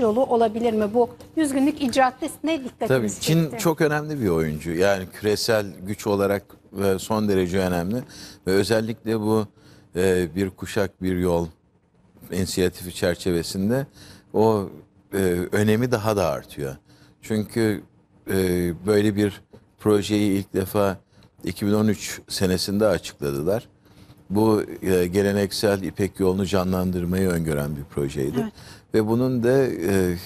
yolu olabilir mi bu? 100 günlük icraatte ne dikkatinizi Tabii çekti? Çin çok önemli bir oyuncu. Yani küresel güç olarak son derece önemli. Ve özellikle bu e, bir kuşak bir yol inisiyatifi çerçevesinde o e, önemi daha da artıyor. Çünkü e, böyle bir projeyi ilk defa 2013 senesinde açıkladılar bu e, geleneksel İpek yolunu canlandırmayı öngören bir projeydi. Evet. Ve bunun da e,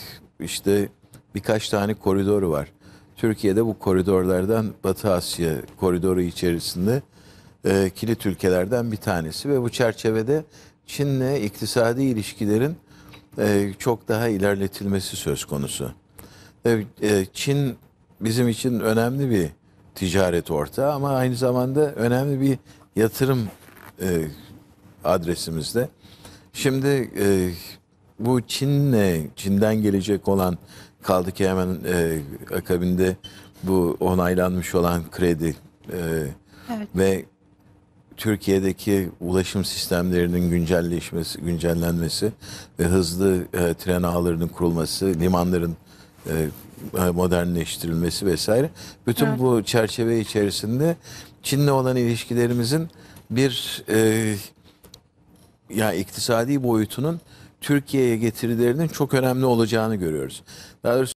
işte birkaç tane koridoru var. Türkiye'de bu koridorlardan Batı Asya koridoru içerisinde e, kilit ülkelerden bir tanesi ve bu çerçevede Çin'le iktisadi ilişkilerin e, çok daha ilerletilmesi söz konusu. E, e, Çin bizim için önemli bir ticaret ortağı ama aynı zamanda önemli bir yatırım e, adresimizde. Şimdi e, bu Çin'le, Çin'den gelecek olan kaldı ki hemen e, akabinde bu onaylanmış olan kredi e, evet. ve Türkiye'deki ulaşım sistemlerinin güncelleşmesi, güncellenmesi ve hızlı e, tren ağlarının kurulması, limanların e, modernleştirilmesi vesaire. Bütün evet. bu çerçeve içerisinde Çin'le olan ilişkilerimizin bir e, yani iktisadi boyutunun Türkiye'ye getirilerinin çok önemli olacağını görüyoruz. Daha doğrusu